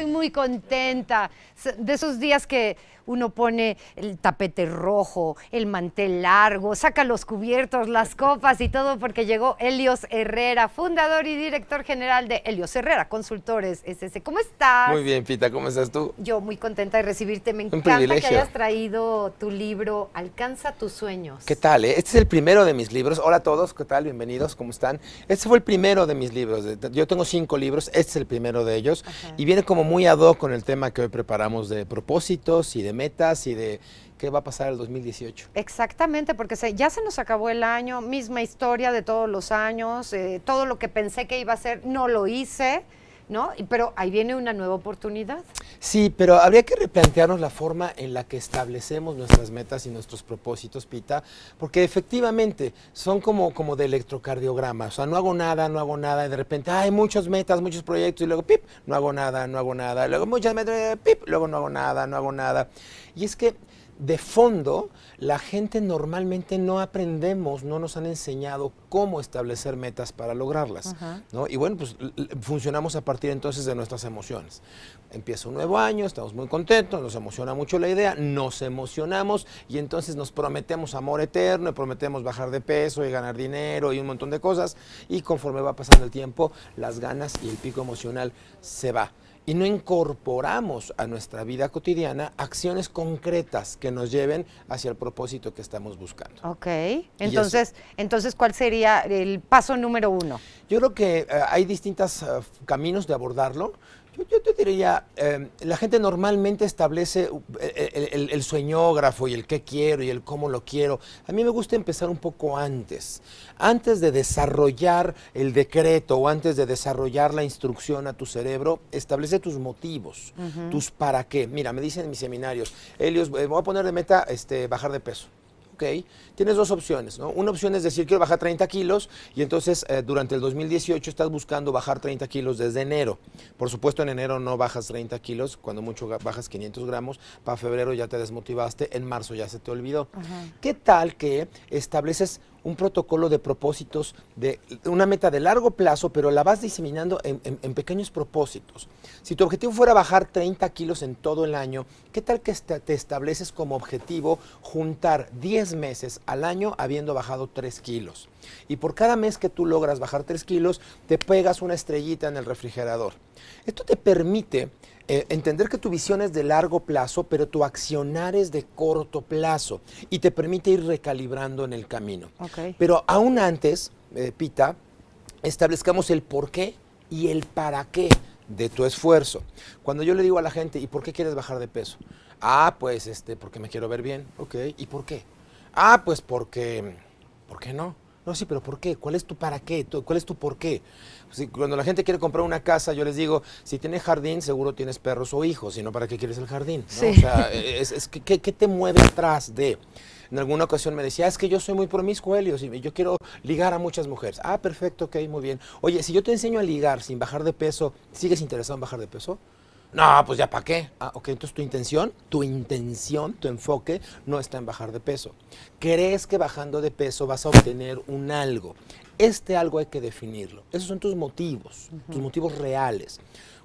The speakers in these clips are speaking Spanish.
estoy muy contenta. De esos días que uno pone el tapete rojo, el mantel largo, saca los cubiertos, las copas y todo porque llegó Elios Herrera, fundador y director general de Elios Herrera, consultores SS. ¿Cómo estás? Muy bien, Pita, ¿cómo estás tú? Yo muy contenta de recibirte, me encanta que hayas traído tu libro Alcanza tus sueños. ¿Qué tal? Eh? Este es el primero de mis libros. Hola a todos, ¿qué tal? Bienvenidos, ¿cómo están? Este fue el primero de mis libros. Yo tengo cinco libros, este es el primero de ellos y viene como muy ad hoc con el tema que hoy preparamos de propósitos y de metas y de qué va a pasar el 2018. Exactamente, porque ya se nos acabó el año, misma historia de todos los años, eh, todo lo que pensé que iba a hacer no lo hice. ¿no? Pero ahí viene una nueva oportunidad. Sí, pero habría que replantearnos la forma en la que establecemos nuestras metas y nuestros propósitos, Pita, porque efectivamente son como, como de electrocardiograma, o sea, no hago nada, no hago nada, y de repente hay muchas metas, muchos proyectos, y luego, pip, no hago nada, no hago nada, luego muchas metas, pip, luego no hago nada, no hago nada. Y es que de fondo, la gente normalmente no aprendemos, no nos han enseñado cómo establecer metas para lograrlas. Y bueno, pues funcionamos a partir entonces de nuestras emociones. Empieza un nuevo año, estamos muy contentos, nos emociona mucho la idea, nos emocionamos y entonces nos prometemos amor eterno, y prometemos bajar de peso y ganar dinero y un montón de cosas. Y conforme va pasando el tiempo, las ganas y el pico emocional se va y no incorporamos a nuestra vida cotidiana acciones concretas que nos lleven hacia el propósito que estamos buscando. Ok, entonces, entonces ¿cuál sería el paso número uno? Yo creo que eh, hay distintos eh, caminos de abordarlo. Yo te diría, em, la gente normalmente establece e, e, el, el, sueñógrafo y el qué quiero y el cómo lo quiero. A mí me gusta empezar un poco antes, antes de desarrollar el decreto o antes de desarrollar la instrucción a tu cerebro, establece tus motivos, tus para qué. Mira, me dicen en mis seminarios, Elios, eh, voy a poner de meta este, bajar de peso ok, tienes dos opciones, ¿no? Una opción es decir, que bajar 30 kilos y entonces eh, durante el 2018 estás buscando bajar 30 kilos desde enero. Por supuesto, en enero no bajas 30 kilos, cuando mucho bajas 500 gramos, para febrero ya te desmotivaste, en marzo ya se te olvidó. ¿Qué tal que estableces un protocolo de propósitos, de una meta de largo plazo, pero la vas diseminando en, en pequeños propósitos. Si tu objetivo fuera bajar 30 kilos en todo el año, ¿qué tal que te estableces como objetivo juntar 10 meses al año habiendo bajado 3 kilos? Y por cada mes que tú logras bajar 3 kilos, te pegas una estrellita en el refrigerador. Esto te permite eh, entender que tu visión es de largo plazo, pero tu accionar es de corto plazo y te permite ir recalibrando en el camino. Pero aún antes, eh, Pita, establezcamos el por qué y el para qué de tu esfuerzo. Cuando yo le digo a la gente, ¿y por qué quieres bajar de peso? Ah, pues este, porque me quiero ver bien. Ok, ¿y por qué? Ah, pues porque, ¿por qué no? No, sí, pero ¿por qué? ¿Cuál es tu para qué? ¿Cuál es tu por qué? cuando la gente quiere comprar una casa, yo les digo, si tienes jardín, seguro tienes perros o hijos, sino ¿para qué quieres el jardín? Sí. O sea, e, e, es, ¿qué te mueve atrás de? En alguna ocasión me decía, ah, es que yo soy muy promiscuo, Helio, y yo quiero ligar a muchas mujeres. Ah, perfecto, ok, muy bien. Oye, si yo te enseño a ligar sin bajar de peso, ¿sigues interesado en bajar de peso? No, pues ya para qué. Ah, ok, entonces tu intención, tu intención, tu enfoque no está en bajar de peso. Crees que bajando de peso vas a obtener un algo. Este algo hay que definirlo. Esos son tus motivos, tus motivos reales.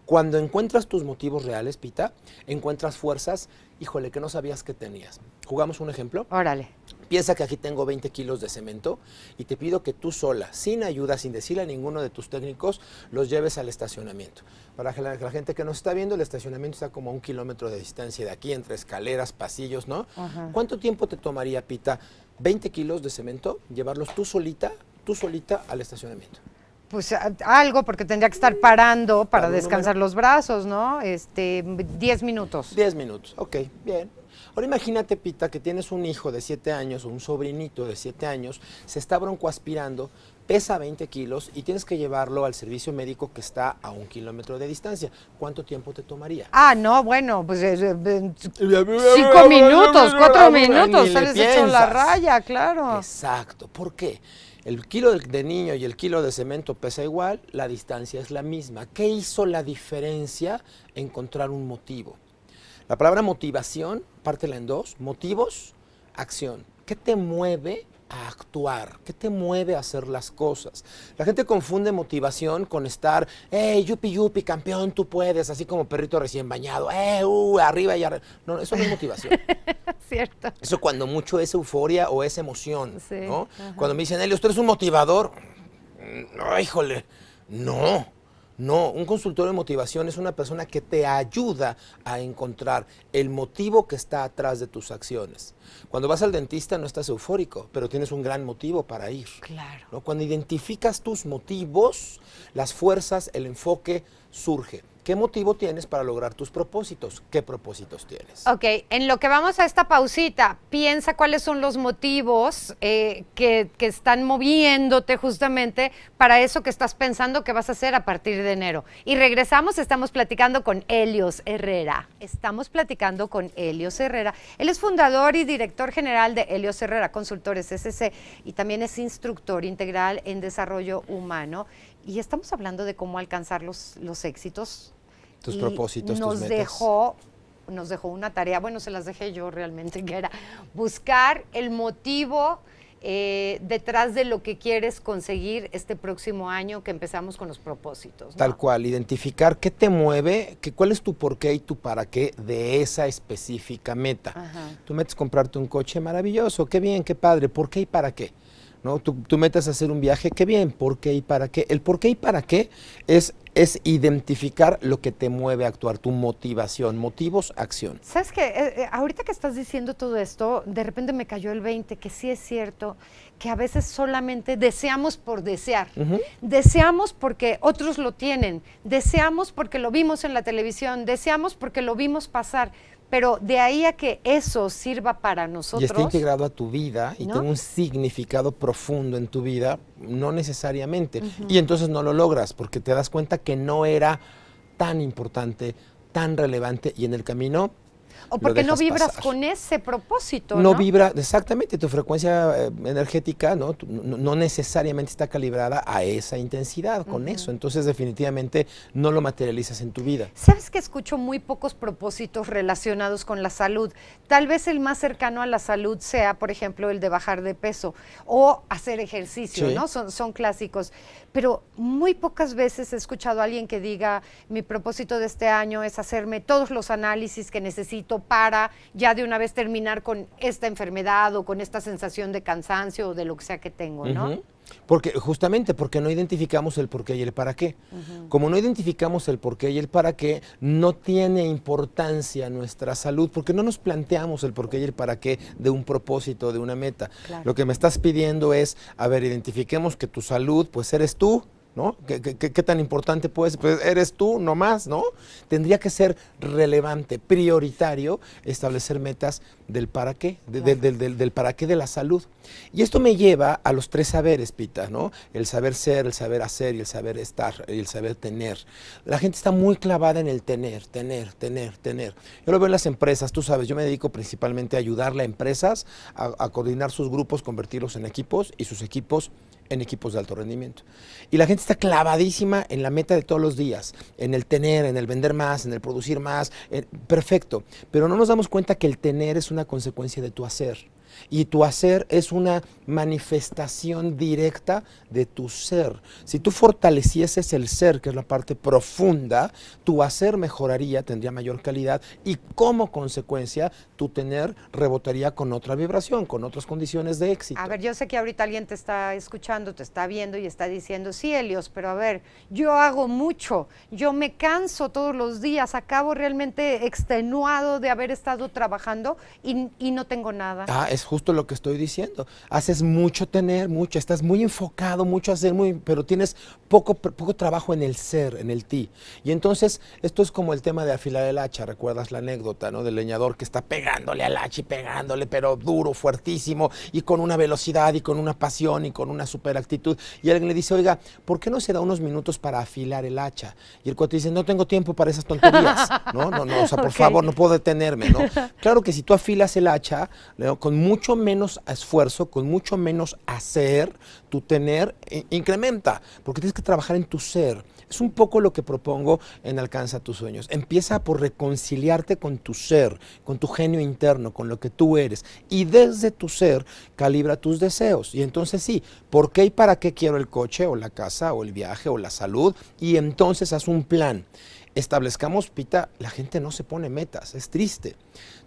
Cuando encuentras tus motivos reales, Pita, encuentras fuerzas, híjole, que no sabías que tenías. ¿Jugamos un ejemplo? Órale. Piensa que aquí tengo 20 kilos de cemento y te pido que tú sola, sin ayuda, sin decirle a ninguno de tus técnicos, los lleves al estacionamiento. Para que la, gente que nos está viendo, el estacionamiento está como a un kilómetro de distancia de aquí, entre escaleras, pasillos, ¿no? ¿Cuánto tiempo te tomaría, Pita, 20 kilos de cemento, llevarlos tú solita, tú solita al estacionamiento? pues algo, porque tendría que estar parando para descansar los brazos, ¿no? Este, 10 minutos. 10 minutos, ok, bien. Ahora imagínate, Pita, que tienes un hijo de siete años o un sobrinito de siete años, se está broncoaspirando, pesa 20 kilos y tienes que llevarlo al servicio médico que está a un kilómetro de distancia. ¿Cuánto tiempo te tomaría? Ah, no, bueno, pues eh, eh, eh, cinco minutos, cuatro minutos, sales hecho la raya, claro. Exacto, ¿por qué? El kilo de niño y el kilo de cemento pesa igual, la distancia es la misma. ¿Qué hizo la diferencia? Encontrar un motivo. La palabra motivación, pártela en dos, motivos, acción. ¿Qué te mueve a actuar? ¿Qué te mueve a hacer las cosas? La gente confunde motivación con estar, hey, yupi, yupi, campeón, tú puedes, así como perrito recién bañado, eh, uh, arriba y arriba. No, eso no es motivación. Cierto. Eso cuando mucho es euforia o es emoción, ¿no? Cuando me dicen, Eli, usted es un motivador. Mm, no, híjole, no. No, un consultor de motivación es una persona que te ayuda a encontrar el motivo que está atrás de tus acciones. Cuando vas al dentista no estás eufórico, pero tienes un gran motivo para ir. Claro. Cuando identificas tus motivos, las fuerzas, el enfoque surge. ¿Qué motivo tienes para lograr tus propósitos? ¿Qué propósitos tienes? Ok, en lo que vamos a esta pausita, piensa cuáles son los motivos eh, que, que, están moviéndote justamente para eso que estás pensando que vas a hacer a partir de enero. Y regresamos, estamos platicando con Helios Herrera. Estamos platicando con Helios Herrera. Él es fundador y director general de Helios Herrera Consultores SC y también es instructor integral en desarrollo humano. Y estamos hablando de cómo alcanzar los, los éxitos tus propósitos, nos dejó nos dejó una tarea, bueno, se las dejé yo realmente, que era buscar el motivo eh, detrás de lo que quieres conseguir este próximo año que empezamos con los propósitos. Tal cual, identificar qué te mueve, cuál es tu por qué y tu para qué de esa específica meta. Tú metes comprarte un coche maravilloso, qué bien, qué padre, ¿por qué y para qué? ¿No? Tú, tú metes hacer un viaje, qué bien, ¿por qué y para qué? El por qué y para qué es es identificar lo que te mueve a actuar, tu motivación, motivos, acción. Sabes que eh, eh, ahorita que estás diciendo todo esto, de repente me cayó el 20, que sí es cierto, que a veces solamente deseamos por desear. Deseamos porque otros lo tienen, deseamos porque lo vimos en la televisión, deseamos porque lo vimos pasar. Pero de ahí a que eso sirva para nosotros. Y esté integrado a tu vida y tenga un significado profundo en tu vida, no necesariamente. Y entonces no lo logras porque te das cuenta que no era tan importante, tan relevante y en el camino o porque no vibras con ese propósito. No, no, vibra, exactamente, tu frecuencia eh, energética ¿no? necesariamente está calibrada a esa intensidad con eso. Entonces definitivamente no lo materializas en tu vida. Sabes que escucho muy pocos propósitos relacionados con la salud. Tal vez el más cercano a la salud sea, por ejemplo, el de bajar de peso o hacer ejercicio, ¿no? Son, son clásicos. Pero muy pocas veces he escuchado a alguien que diga, mi propósito de este año es hacerme todos los análisis que necesito para ya de una vez terminar con esta enfermedad o con esta sensación de cansancio o de lo que sea que tengo, ¿no? Porque justamente porque no identificamos el por qué y el para qué. Como no identificamos el por qué y el para qué, no tiene importancia nuestra salud, porque no nos planteamos el por qué y el para qué de un propósito, de una meta. Lo que me estás pidiendo es, a ver, identifiquemos que tu salud, pues eres tú, ¿no? ¿Qué, qué, tan importante puede ser? Pues eres tú nomás, ¿no? Tendría que ser relevante, prioritario, establecer metas del para qué, de, del, para qué de la salud. Y esto me lleva a los tres saberes, Pita, ¿no? El saber ser, el saber hacer y el saber estar, y el saber tener. La gente está muy clavada en el tener, tener, tener, tener. Yo lo veo en las empresas, tú sabes, yo me dedico principalmente a ayudarle a empresas a, a coordinar sus grupos, convertirlos en equipos y sus equipos en equipos de alto rendimiento. Y la gente está clavadísima en la meta de todos los días, en el tener, en el vender más, en el producir más. perfecto. Pero no nos damos cuenta que el tener es una consecuencia de tu hacer. Y tu hacer es una manifestación directa de tu ser. Si tú fortalecieses el ser, que es la parte profunda, tu hacer mejoraría, tendría mayor calidad y como consecuencia tu tener rebotaría con otra vibración, con otras condiciones de éxito. A ver, yo sé que ahorita alguien te está escuchando, te está viendo y está diciendo, sí, Helios, pero a ver, yo hago mucho, yo me canso todos los días, acabo realmente extenuado de haber estado trabajando y, no tengo nada. Ah, justo lo que estoy diciendo. Haces mucho tener, mucho, estás muy enfocado, mucho hacer, muy, pero tienes poco, poco trabajo en el ser, en el ti. Y entonces, esto es como el tema de afilar el hacha, recuerdas la anécdota, ¿no? Del leñador que está pegándole al hacha y pegándole, pero duro, fuertísimo, y con una velocidad y con una pasión y con una super actitud. Y alguien le dice, oiga, ¿por qué no se da unos minutos para afilar el hacha? Y el cuate dice, no tengo tiempo para esas tonterías, ¿no? No, no, o sea, por favor, no puedo detenerme, ¿no? Claro que si tú afilas el hacha, con mucho mucho menos esfuerzo, con mucho menos hacer, tu tener eh, incrementa, porque tienes que trabajar en tu ser. Es un poco lo que propongo en Alcanza tus sueños. Empieza por reconciliarte con tu ser, con tu genio interno, con lo que tú eres. Y desde tu ser calibra tus deseos. Y entonces sí, ¿por qué y para qué quiero el coche o la casa o el viaje o la salud? Y entonces haz un plan establezcamos, Pita, la gente no se pone metas, es triste.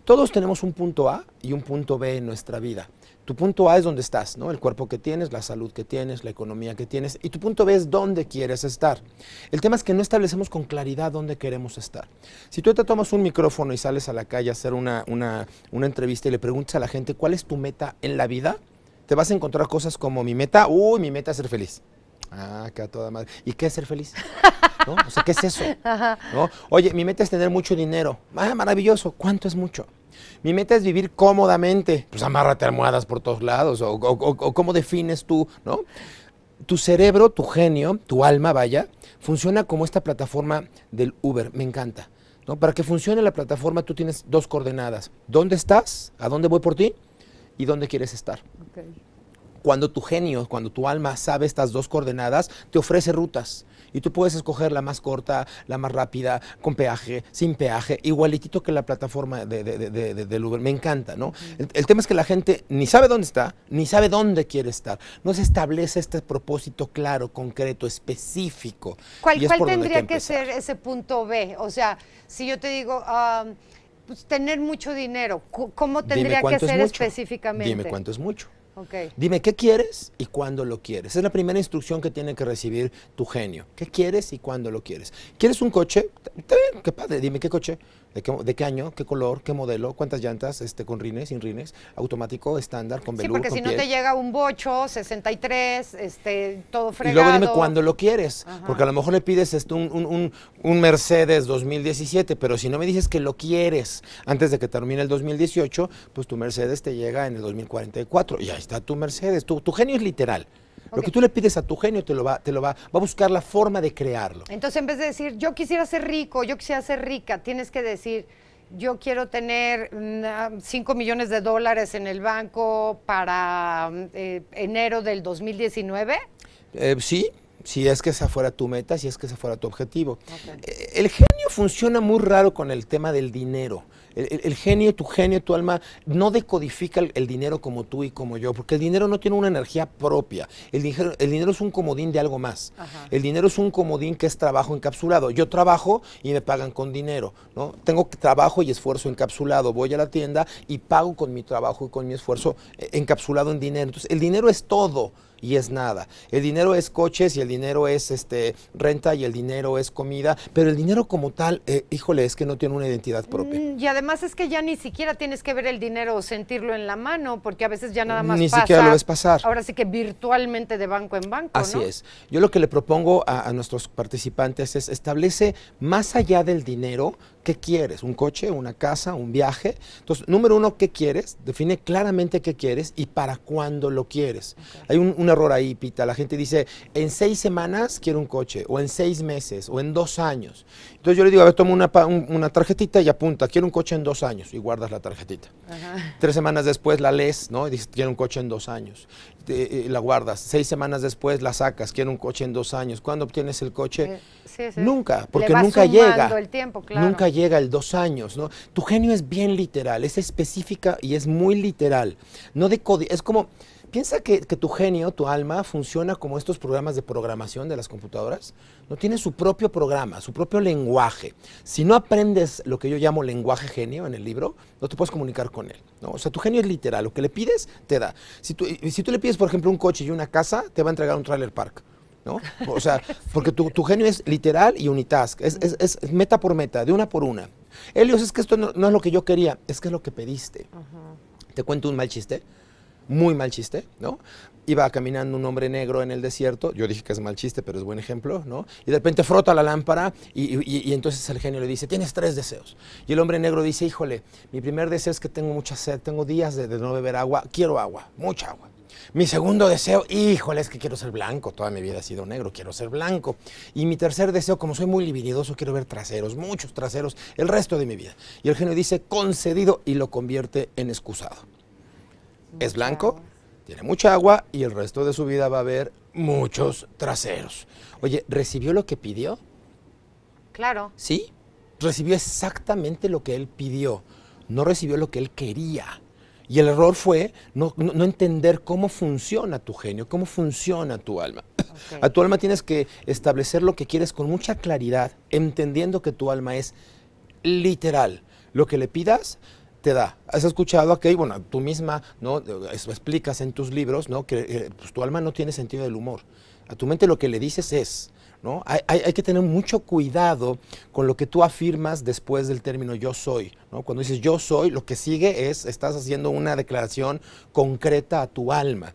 Todos tenemos un punto A y un punto B en nuestra vida. Tu punto A es donde estás, ¿no? El cuerpo que tienes, la salud que tienes, la economía que tienes. Y tu punto B es dónde quieres estar. El tema es que no establecemos con claridad dónde queremos estar. Si tú te tomas un micrófono y sales a la calle a hacer una, entrevista y le preguntas a la gente cuál es tu meta en la vida, te vas a encontrar cosas como mi meta, uy, mi meta es ser feliz. Ah, que toda madre. ¿Y qué es ser feliz? O sea, ¿qué es eso? Oye, mi meta es tener mucho dinero. Ah, maravilloso. ¿Cuánto es mucho? Mi meta es vivir cómodamente. Pues amárrate almohadas por todos lados. O, cómo defines tú, ¿no? Tu cerebro, tu genio, tu alma, vaya, funciona como esta plataforma del Uber. Me encanta. Para que funcione la plataforma, tú tienes dos coordenadas. ¿Dónde estás? ¿A dónde voy por ti? ¿Y dónde quieres estar? Cuando tu genio, cuando tu alma sabe estas dos coordenadas, te ofrece rutas. Y tú puedes escoger la más corta, la más rápida, con peaje, sin peaje, igualitito que la plataforma de, de, de, Uber. Me encanta, ¿no? El, tema es que la gente ni sabe dónde está, ni sabe dónde quiere estar. No se establece este propósito claro, concreto, específico. ¿Cuál, tendría que, ser ese punto B? O sea, si yo te digo... Pues, tener mucho dinero, ¿cómo tendría que ser específicamente? Dime cuánto es mucho. Dime qué quieres y cuándo lo quieres. Es la primera instrucción que tiene que recibir tu genio. ¿Qué quieres y cuándo lo quieres? ¿Quieres un coche? Está bien, qué padre. Dime qué coche. ¿De qué, año? ¿Qué color? ¿Qué modelo? ¿Cuántas llantas? Este, ¿Con rines? ¿Sin rines? ¿Automático? ¿Estándar? ¿Con Sí, porque si no te llega un bocho, 63, este, todo fregado. Y luego dime cuándo lo quieres, porque a lo mejor le pides este, un, Mercedes 2017, pero si no me dices que lo quieres antes de que termine el 2018, pues tu Mercedes te llega en el 2044 y ahí está tu Mercedes. Tu, tu genio es literal. Lo que tú le pides a tu genio te lo va, te lo va, va a buscar la forma de crearlo. Entonces, en vez de decir, yo quisiera ser rico, yo quisiera ser rica, tienes que decir, yo quiero tener 5 mm, ah, millones de dólares en el banco para mm, eh, enero del 2019? Eh, sí, si es que esa fuera tu meta, si es que ese fuera tu objetivo. Eh, el genio funciona muy raro con el tema del dinero. El, genio, tu genio, tu alma, no decodifica el, dinero como tú y como yo, porque el dinero no tiene una energía propia. El dinero, el dinero es un comodín de algo más. El dinero es un comodín que es trabajo encapsulado. Yo trabajo y me pagan con dinero, ¿no? Tengo trabajo y esfuerzo encapsulado. Voy a la tienda y pago con mi trabajo y con mi esfuerzo eh, encapsulado en dinero. Entonces, el dinero es todo y es nada. El dinero es coches y el dinero es este, renta y el dinero es comida, pero el dinero como tal, eh, híjole, es que no tiene una identidad mm, propia. Y además es que ya ni siquiera tienes que ver el dinero o sentirlo en la mano, porque a veces ya nada más ni siquiera lo ves pasar. Ahora sí que virtualmente de banco en banco. Así es. Yo lo que le propongo a, a nuestros participantes es establece más allá del dinero ¿Qué quieres? ¿Un coche? ¿Una casa? ¿Un viaje? Entonces, número uno, ¿qué quieres? Define claramente qué quieres y para cuándo lo quieres. Hay un, error ahí, Pita. La gente dice, en seis semanas quiero un coche, o en seis meses, o en dos años. Entonces yo le digo, a ver, toma una, tarjetita y apunta, quiero un coche en dos años, y guardas la tarjetita. Tres semanas después la lees, ¿no? Y dices, quiero un coche en dos años. Este, eh, eh, la guardas, seis semanas después la sacas, quiero un coche en dos años, ¿cuándo obtienes el coche? Eh, nunca, porque nunca llega. El tiempo, Nunca llega el dos años, ¿no? Tu genio es bien literal, es específica y es muy literal. No de es como Piensa que, tu genio, tu alma, funciona como estos programas de programación de las computadoras. No tiene su propio programa, su propio lenguaje. Si no aprendes lo que yo llamo lenguaje genio en el libro, no te puedes comunicar con él. O sea, tu genio es literal. Lo que le pides, te da. Si tú, si tú le pides, por ejemplo, un coche y una casa, te va a entregar un trailer park. ¿no? O sea, porque tu, genio es literal y unitask, es, meta por meta, de una por una. Helios, es que esto no, es lo que yo quería, es que es lo que pediste. Te cuento un mal chiste muy mal chiste, ¿no? Iba caminando un hombre negro en el desierto, yo dije que es mal chiste, pero es buen ejemplo, ¿no? Y de repente frota la lámpara y, entonces el genio le dice, tienes tres deseos. Y el hombre negro dice, híjole, mi primer deseo es que tengo mucha sed, tengo días de, no beber agua, quiero agua, mucha agua. Mi segundo deseo, híjole, es que quiero ser blanco. Toda mi vida ha sido negro, quiero ser blanco. Y mi tercer deseo, como soy muy libidinoso, quiero ver traseros, muchos traseros, el resto de mi vida. Y el genio dice, concedido, y lo convierte en excusado es blanco, tiene mucha agua y el resto de su vida va a haber muchos traseros. Oye, ¿recibió lo que pidió? Claro. ¿Sí? Recibió exactamente lo que él pidió, no recibió lo que él quería. Y el error fue no, entender cómo funciona tu genio, cómo funciona tu alma. A tu alma tienes que establecer lo que quieres con mucha claridad, entendiendo que tu alma es literal. Lo que le pidas te da. Has escuchado que bueno, tú misma, ¿no? Explicas en tus libros, ¿no? Que eh, pues, tu alma no tiene sentido del humor. A tu mente lo que le dices es, ¿no? Hay, que tener mucho cuidado con lo que tú afirmas después del término yo soy, ¿no? Cuando dices yo soy, lo que sigue es, estás haciendo una declaración concreta a tu alma.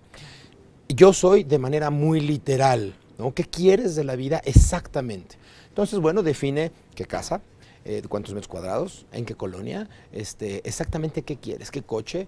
Yo soy de manera muy literal, ¿no? ¿Qué quieres de la vida exactamente? Entonces, bueno, define qué casa, eh, cuántos metros cuadrados, en qué colonia, este, exactamente qué quieres, qué coche.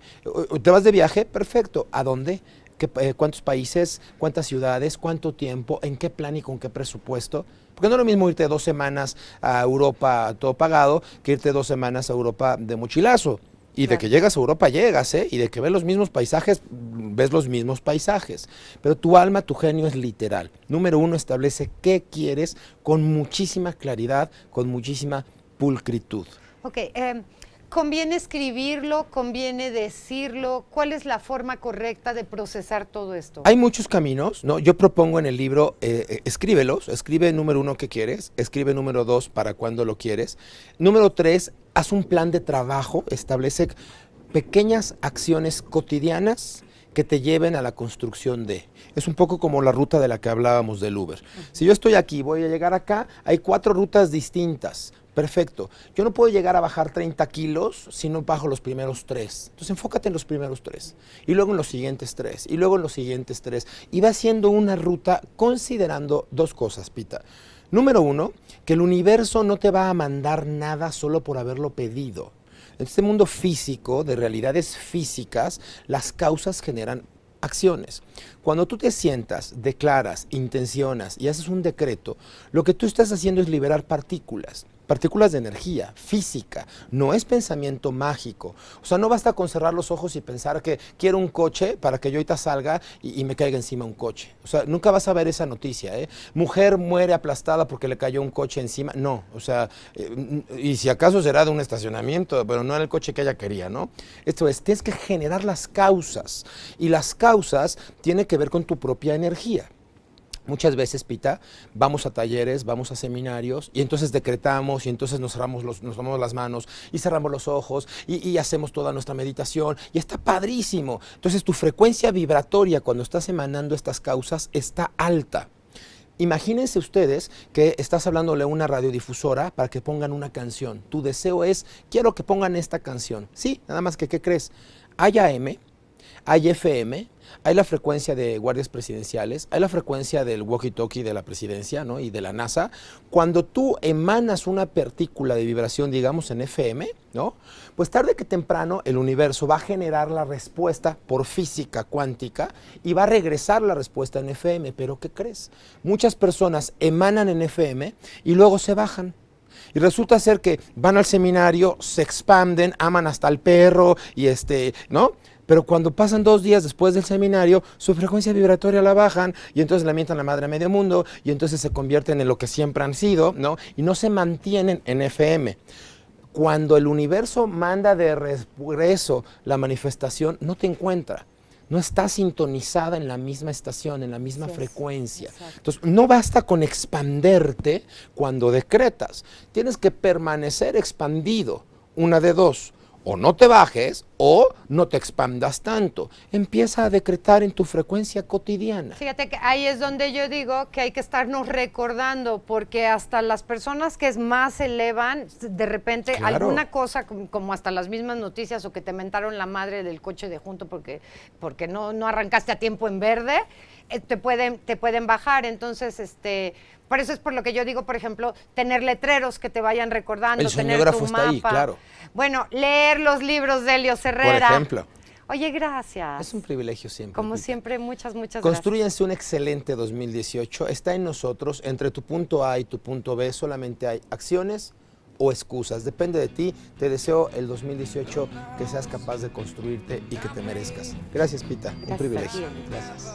¿Te vas de viaje? Perfecto. ¿A dónde? ¿Qué, eh, ¿Cuántos países? ¿Cuántas ciudades? ¿Cuánto tiempo? ¿En qué plan y con qué presupuesto? Porque no es lo mismo irte dos semanas a Europa todo pagado que irte dos semanas a Europa de mochilazo. Y de que llegas a Europa, llegas, ¿eh? Y de que ves los mismos paisajes, ves los mismos paisajes. Pero tu alma, tu genio es literal. Número uno, establece qué quieres con muchísima claridad, con muchísima pulcritud. Ok, em, ¿conviene escribirlo? ¿Conviene decirlo? ¿Cuál es la forma correcta de procesar todo esto? Hay muchos caminos, ¿no? Yo propongo en el libro, eh, eh, escríbelos, escribe número uno que quieres, escribe número dos para cuando lo quieres. Número tres, haz un plan de trabajo, establece pequeñas acciones cotidianas que te lleven a la construcción de. Es un poco como la ruta de la que hablábamos del Uber. Si yo estoy aquí, voy a llegar acá, hay cuatro rutas distintas. Perfecto. Yo no puedo llegar a bajar 30 kilos si no bajo los primeros tres. Entonces enfócate en los primeros tres. Y luego en los siguientes tres. Y luego en los siguientes tres. Y va haciendo una ruta considerando dos cosas, Pita. Número uno, que el universo no te va a mandar nada solo por haberlo pedido. En este mundo físico, de realidades físicas, las causas generan acciones. Cuando tú te sientas, declaras, intencionas y haces un decreto, lo que tú estás haciendo es liberar partículas partículas de energía, física, no es pensamiento mágico. O sea, no basta con cerrar los ojos y pensar que quiero un coche para que yo ahorita salga y, me caiga encima un coche. O sea, nunca vas a ver esa noticia. ¿eh? Mujer muere aplastada porque le cayó un coche encima. No, o sea, eh, y si acaso será de un estacionamiento, pero no era el coche que ella quería, ¿no? Esto es, tienes que generar las causas y las causas tienen que ver con tu propia energía. Muchas veces, Pita, vamos a talleres, vamos a seminarios y entonces decretamos y entonces nos cerramos los, nos tomamos las manos y cerramos los ojos y, y, hacemos toda nuestra meditación y está padrísimo. Entonces tu frecuencia vibratoria cuando estás emanando estas causas está alta. Imagínense ustedes que estás hablándole a una radiodifusora para que pongan una canción. Tu deseo es, quiero que pongan esta canción. Sí, nada más que, ¿qué crees? Hay AM, hay FM, hay la frecuencia de guardias presidenciales, hay la frecuencia del walkie-talkie de la presidencia ¿no? y de la NASA. Cuando tú emanas una partícula de vibración, digamos en FM, ¿no? pues tarde que temprano el universo va a generar la respuesta por física cuántica y va a regresar la respuesta en FM. Pero ¿qué crees? Muchas personas emanan en FM y luego se bajan. Y resulta ser que van al seminario, se expanden, aman hasta al perro y este, ¿no? Pero cuando pasan dos días después del seminario, su frecuencia vibratoria la bajan y entonces lamentan a la madre a medio mundo y entonces se convierten en lo que siempre han sido, ¿no? Y no se mantienen en FM. Cuando el universo manda de regreso la manifestación, no te encuentra no está sintonizada en la misma estación, en la misma frecuencia. Entonces, no basta con expanderte cuando decretas, tienes que permanecer expandido, una de dos o no te bajes o no te expandas tanto. Empieza a decretar en tu frecuencia cotidiana. Fíjate que ahí es donde yo digo que hay que estarnos recordando, porque hasta las personas que más se elevan, de repente alguna cosa, como hasta las mismas noticias o que te mentaron la madre del coche de junto porque, porque no, no arrancaste a tiempo en verde, eh, te pueden, te pueden bajar. Entonces, este, por eso es por lo que yo digo, por ejemplo, tener letreros que te vayan recordando, tener tu mapa. Está ahí, claro. Bueno, leer los libros de Elio Herrera. Por ejemplo. Oye, gracias. Es un privilegio siempre. Como siempre, muchas, muchas gracias. Construyanse un excelente 2018. Está en nosotros. Entre tu punto A y tu punto B solamente hay acciones, o excusas. Depende de ti. Te deseo el 2018 que seas capaz de construirte y que te merezcas. Gracias, Pita. Un privilegio. Gracias.